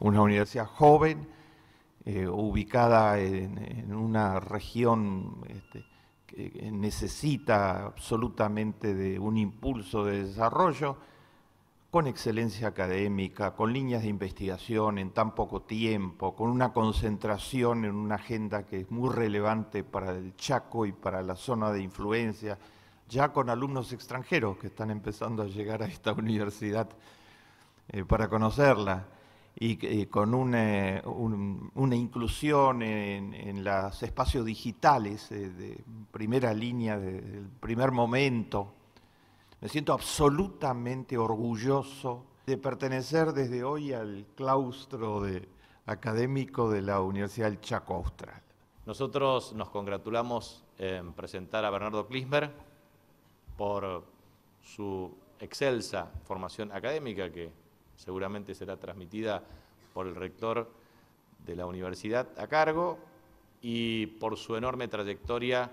una universidad joven, eh, ubicada en, una región este, que necesita absolutamente de un impulso de desarrollo, con excelencia académica, con líneas de investigación en tan poco tiempo, con una concentración en una agenda que es muy relevante para el Chaco y para la zona de influencia, ya con alumnos extranjeros que están empezando a llegar a esta universidad eh, para conocerla y, con eh, una, inclusión en, los espacios digitales eh, de primera línea, del primer momento. Me siento absolutamente orgulloso de pertenecer desde hoy al claustro académico de la Universidad del Chaco Austral. Nosotros nos congratulamos en presentar a Bernardo Klismer por su excelsa formación académica que seguramente será transmitida por el rector de la universidad a cargo y por su enorme trayectoria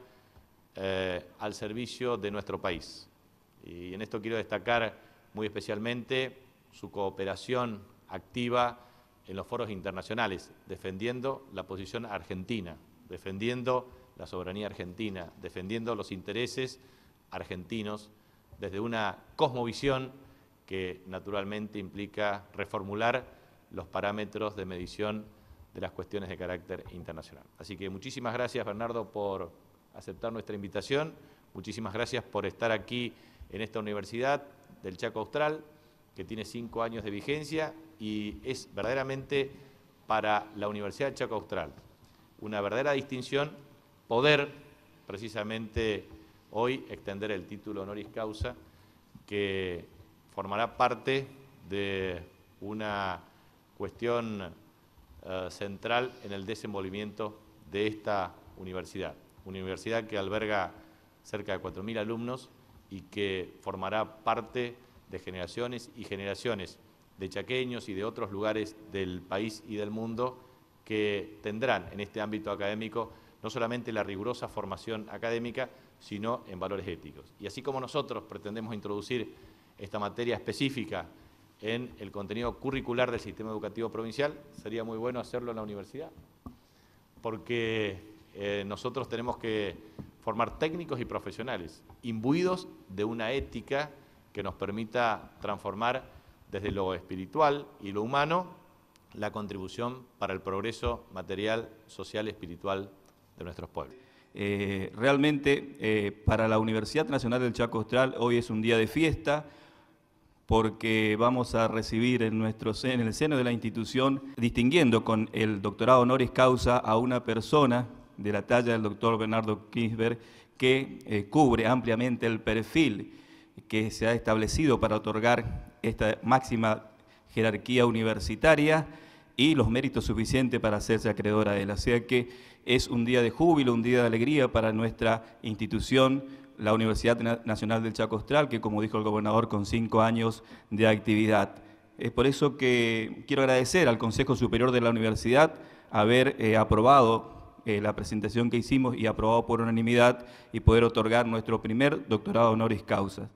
eh, al servicio de nuestro país. Y en esto quiero destacar muy especialmente su cooperación activa en los foros internacionales, defendiendo la posición argentina, defendiendo la soberanía argentina, defendiendo los intereses argentinos desde una cosmovisión que naturalmente implica reformular los parámetros de medición de las cuestiones de carácter internacional. Así que muchísimas gracias, Bernardo, por aceptar nuestra invitación. Muchísimas gracias por estar aquí en esta universidad del Chaco Austral, que tiene cinco años de vigencia y es verdaderamente para la Universidad del Chaco Austral una verdadera distinción poder precisamente hoy extender el título honoris causa que formará parte de una cuestión eh, central en el desenvolvimiento de esta universidad. Una Universidad que alberga cerca de 4.000 alumnos y que formará parte de generaciones y generaciones de chaqueños y de otros lugares del país y del mundo que tendrán en este ámbito académico no solamente la rigurosa formación académica, sino en valores éticos. Y así como nosotros pretendemos introducir esta materia específica en el contenido curricular del sistema educativo provincial, sería muy bueno hacerlo en la universidad, porque eh, nosotros tenemos que formar técnicos y profesionales, imbuidos de una ética que nos permita transformar desde lo espiritual y lo humano la contribución para el progreso material, social y espiritual de nuestros pueblos. Eh, realmente, eh, para la Universidad Nacional del Chaco Austral, hoy es un día de fiesta, porque vamos a recibir en, nuestro, el seno de la institución, distinguiendo con el doctorado honoris causa a una persona de la talla del doctor Bernardo Kinsberg, que eh, cubre ampliamente el perfil que se ha establecido para otorgar esta máxima jerarquía universitaria y los méritos suficientes para hacerse acreedora de él. Sea que es un día de júbilo, un día de alegría para nuestra institución, la Universidad Nacional del Chaco Austral, que como dijo el gobernador, con cinco años de actividad. Es por eso que quiero agradecer al Consejo Superior de la Universidad haber eh, aprobado eh, la presentación que hicimos y aprobado por unanimidad y poder otorgar nuestro primer doctorado honoris causa.